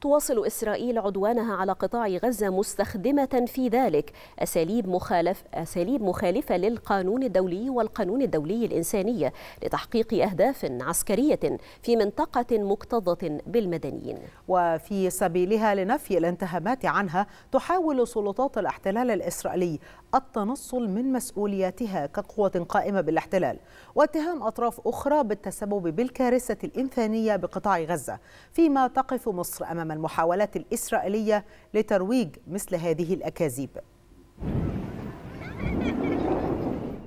تواصل إسرائيل عدوانها على قطاع غزة مستخدمة في ذلك أساليب, مخالف أساليب مخالفة للقانون الدولي والقانون الدولي الإنساني لتحقيق أهداف عسكرية في منطقة مكتظة بالمدنيين وفي سبيلها لنفي الانتهاكات عنها تحاول سلطات الاحتلال الإسرائيلي التنصل من مسؤولياتها كقوة قائمة بالاحتلال واتهام أطراف أخرى بالتسبب بالكارثة الإنسانية بقطاع غزة فيما تقف مصر أمام أمام المحاولات الإسرائيلية لترويج مثل هذه الأكاذيب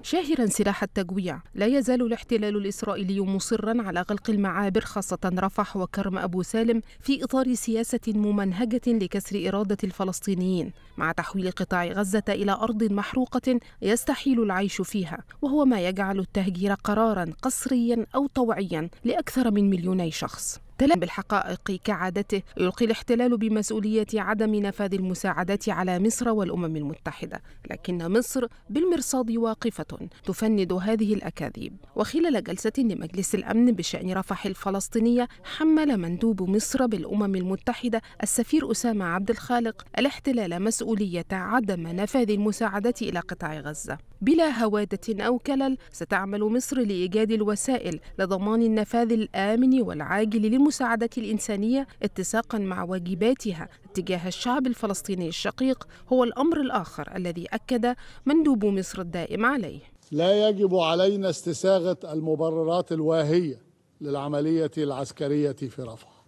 شاهرا سلاح التجويع لا يزال الاحتلال الإسرائيلي مصرا على غلق المعابر خاصة رفح وكرم أبو سالم في إطار سياسة ممنهجة لكسر إرادة الفلسطينيين مع تحويل قطاع غزة إلى أرض محروقة يستحيل العيش فيها وهو ما يجعل التهجير قرارا قسريا أو طوعيا لأكثر من مليوني شخص تلم بالحقائق كعادته يلقي الاحتلال بمسؤولية عدم نفاذ المساعدات على مصر والأمم المتحدة لكن مصر بالمرصاد واقفة تفند هذه الأكاذيب وخلال جلسة لمجلس الأمن بشأن رفح الفلسطينية حمل مندوب مصر بالأمم المتحدة السفير أسامة عبد الخالق الاحتلال مسؤولية عدم نفاذ المساعدات إلى قطاع غزة بلا هوادة أو كلل ستعمل مصر لإيجاد الوسائل لضمان النفاذ الآمن والعاجل للمساعدة الإنسانية اتساقا مع واجباتها تجاه الشعب الفلسطيني الشقيق هو الأمر الآخر الذي أكد مندوب مصر الدائم عليه لا يجب علينا استساغة المبررات الواهية للعملية العسكرية في رفح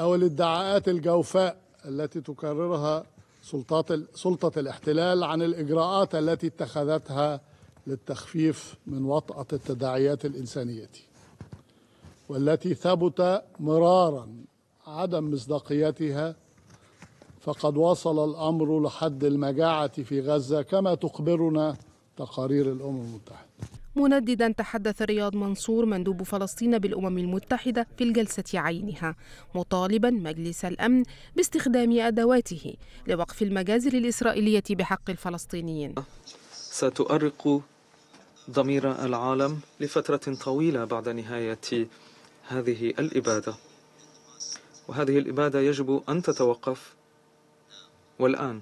أو الادعاءات الجوفاء التي تكررها سلطات سلطة الاحتلال عن الإجراءات التي اتخذتها للتخفيف من وطأة التداعيات الإنسانية والتي ثبت مرارا عدم مصداقيتها فقد وصل الأمر لحد المجاعة في غزة كما تخبرنا تقارير الأمم المتحدة منددا تحدث رياض منصور مندوب فلسطين بالأمم المتحدة في الجلسة عينها مطالبا مجلس الأمن باستخدام أدواته لوقف المجازر الإسرائيلية بحق الفلسطينيين ستؤرق ضمير العالم لفترة طويلة بعد نهاية هذه الإبادة وهذه الإبادة يجب أن تتوقف والآن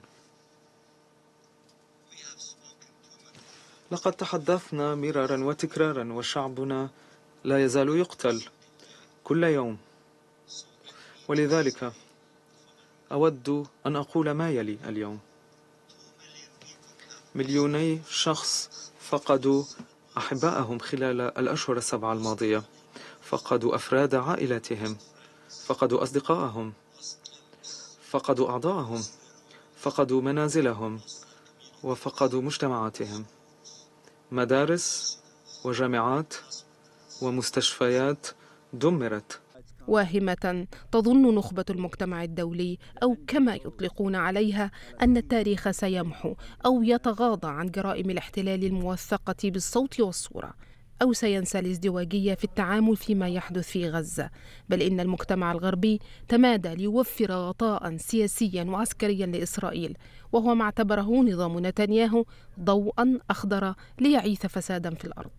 لقد تحدثنا مرارا وتكرارا وشعبنا لا يزال يقتل كل يوم ولذلك أود أن أقول ما يلي اليوم مليوني شخص فقدوا أحبائهم خلال الأشهر السبعة الماضية فقدوا أفراد عائلاتهم فقدوا أصدقائهم فقدوا أعضاءهم فقدوا منازلهم وفقدوا مجتمعاتهم مدارس وجامعات ومستشفيات دمرت واهمة تظن نخبة المجتمع الدولي أو كما يطلقون عليها أن التاريخ سيمحو أو يتغاضى عن جرائم الاحتلال الموثقة بالصوت والصورة أو سينسى الازدواجية في التعامل فيما يحدث في غزة بل إن المجتمع الغربي تمادى ليوفر غطاء سياسيا وعسكريا لإسرائيل وهو ما اعتبره نظام نتنياهو ضوءا أخضر ليعيث فسادا في الأرض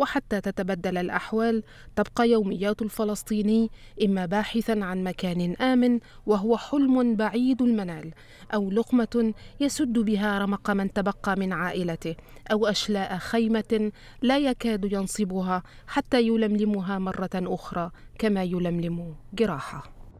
وحتى تتبدل الأحوال تبقى يوميات الفلسطيني إما باحثا عن مكان آمن وهو حلم بعيد المنال أو لقمة يسد بها رمق من تبقى من عائلته أو أشلاء خيمة لا يكاد ينصبها حتى يلملمها مرة أخرى كما يلملم جراحه